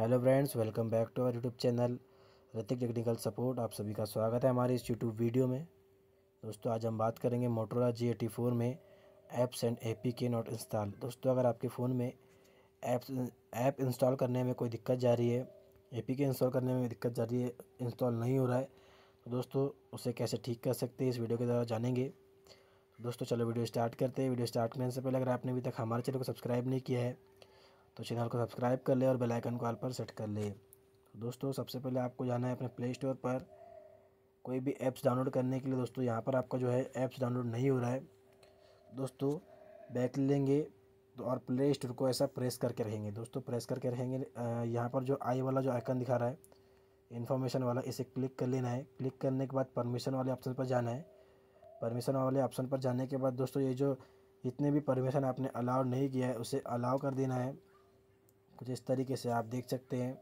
hello friends welcome back to our YouTube channel Hrithik technical support आप सभी का स्वागत है हमारे इस यूट्यूब वीडियो में दोस्तों आज हम बात करेंगे मोटोरा जी एटी फोर में apps and A P K not install दोस्तों अगर आपके फ़ोन में ऐप्स ऐप इंस्टॉल करने में कोई दिक्कत जा रही है ए पी के इंस्टॉल करने में दिक्कत जा रही है इंस्टॉल नहीं हो रहा है तो दोस्तों उसे कैसे ठीक कर सकते हैं इस वीडियो के द्वारा जानेंगे दोस्तों चलो वीडियो स्टार्ट करते हैं वीडियो स्टार्ट करने से पहले अगर आपने अभी तक हमारे चैनल को सब्सक्राइब नहीं किया है तो चैनल को सब्सक्राइब कर ले और बेल आइकन को आल पर सेट कर ले तो दोस्तों सबसे पहले आपको जाना है अपने प्ले स्टोर पर कोई भी ऐप्स डाउनलोड करने के लिए दोस्तों यहाँ पर आपका जो है ऐप्स डाउनलोड नहीं हो रहा है दोस्तों बैक लेंगे तो और प्ले स्टोर को ऐसा प्रेस करके रहेंगे दोस्तों प्रेस करके रहेंगे यहाँ पर जो आई वाला जो आइकन दिखा रहा है इन्फॉर्मेशन वाला इसे क्लिक कर लेना है क्लिक करने के बाद परमिशन वाले ऑप्शन पर जाना है परमिशन वाले ऑप्शन पर जाने के बाद दोस्तों ये जो जितने भी परमिशन आपने अलाउ नहीं किया है उसे अलाउ कर देना है कुछ इस तरीके से आप देख सकते हैं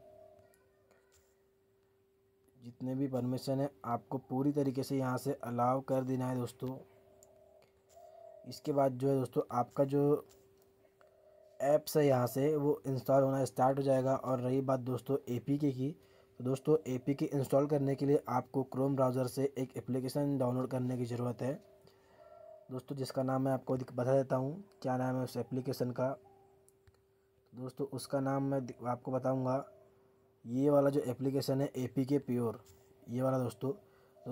जितने भी परमिशन है आपको पूरी तरीके से यहाँ से अलाउ कर देना है दोस्तों इसके बाद जो है दोस्तों आपका जो ऐप्स है यहाँ से वो इंस्टॉल होना स्टार्ट हो जाएगा और रही बात दोस्तों ए की तो दोस्तों ए पी इंस्टॉल करने के लिए आपको क्रोम ब्राउज़र से एक एप्लीकेशन डाउनलोड करने की ज़रूरत है दोस्तों जिसका नाम मैं आपको बता देता हूँ क्या नाम है उस एप्लीकेशन का दोस्तों उसका नाम मैं आपको बताऊंगा ये वाला जो एप्लीकेशन है ए पी के प्योर ये वाला दोस्तों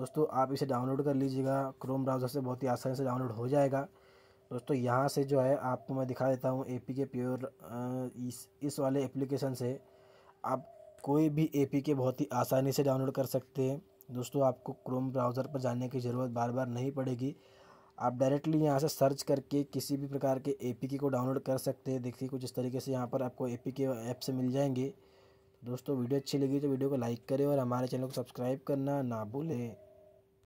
दोस्तों आप इसे डाउनलोड कर लीजिएगा क्रोम ब्राउज़र से बहुत ही आसानी से डाउनलोड हो जाएगा दोस्तों यहाँ से जो है आपको मैं दिखा देता हूँ ए पी के प्योर इस इस वाले एप्लीकेशन से आप कोई भी ए पी के बहुत ही आसानी से डाउनलोड कर सकते हैं दोस्तों आपको क्रोम ब्राउज़र पर जाने की ज़रूरत बार बार नहीं पड़ेगी आप डायरेक्टली यहाँ से सर्च करके किसी भी प्रकार के ए को डाउनलोड कर सकते हैं देखिए कुछ इस तरीके से यहाँ पर आपको ए के ऐप से मिल जाएंगे दोस्तों वीडियो अच्छी लगी तो वीडियो को लाइक करें और हमारे चैनल को सब्सक्राइब करना ना भूलें